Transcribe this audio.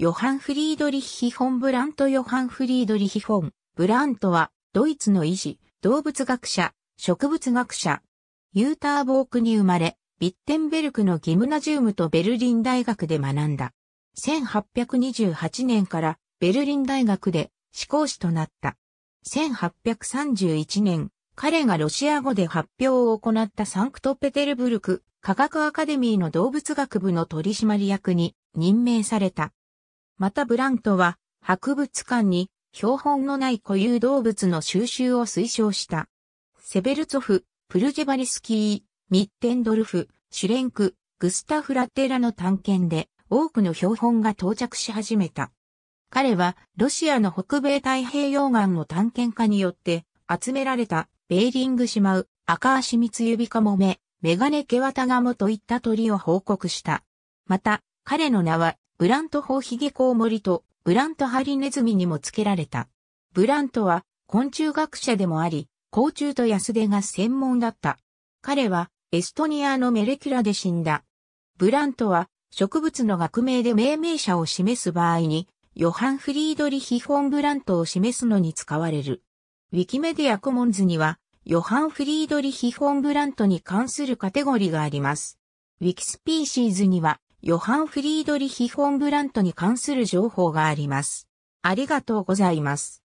ヨハン・フリードリッヒ・フォン・ブラント・ヨハン・フリードリヒ・フォン・ブラントは、ドイツの医師、動物学者、植物学者、ユーターボークに生まれ、ビッテンベルクのギムナジウムとベルリン大学で学んだ。1828年からベルリン大学で思考士となった。1831年、彼がロシア語で発表を行ったサンクトペテルブルク科学アカデミーの動物学部の取締役に任命された。またブラントは、博物館に標本のない固有動物の収集を推奨した。セベルツォフ、プルジェバリスキー、ミッテンドルフ、シュレンク、グスタフ・ラテラの探検で多くの標本が到着し始めた。彼はロシアの北米太平洋岸の探検家によって集められたベーリングシマウ、赤足ユ指カモメ、メガネケワタガモといった鳥を報告した。また、彼の名はブラント法ヒゲコウモリとブラントハリネズミにも付けられた。ブラントは昆虫学者でもあり、甲虫と安出が専門だった。彼はエストニアのメレキュラで死んだ。ブラントは植物の学名で命名者を示す場合に、ヨハン・フリードリヒ・フォン・ブラントを示すのに使われる。ウィキメディアコモンズには、ヨハン・フリードリヒ・フォン・ブラントに関するカテゴリーがあります。ウィキスピーシーズには、ヨハン・フリードリヒ・フォン・ブラントに関する情報があります。ありがとうございます。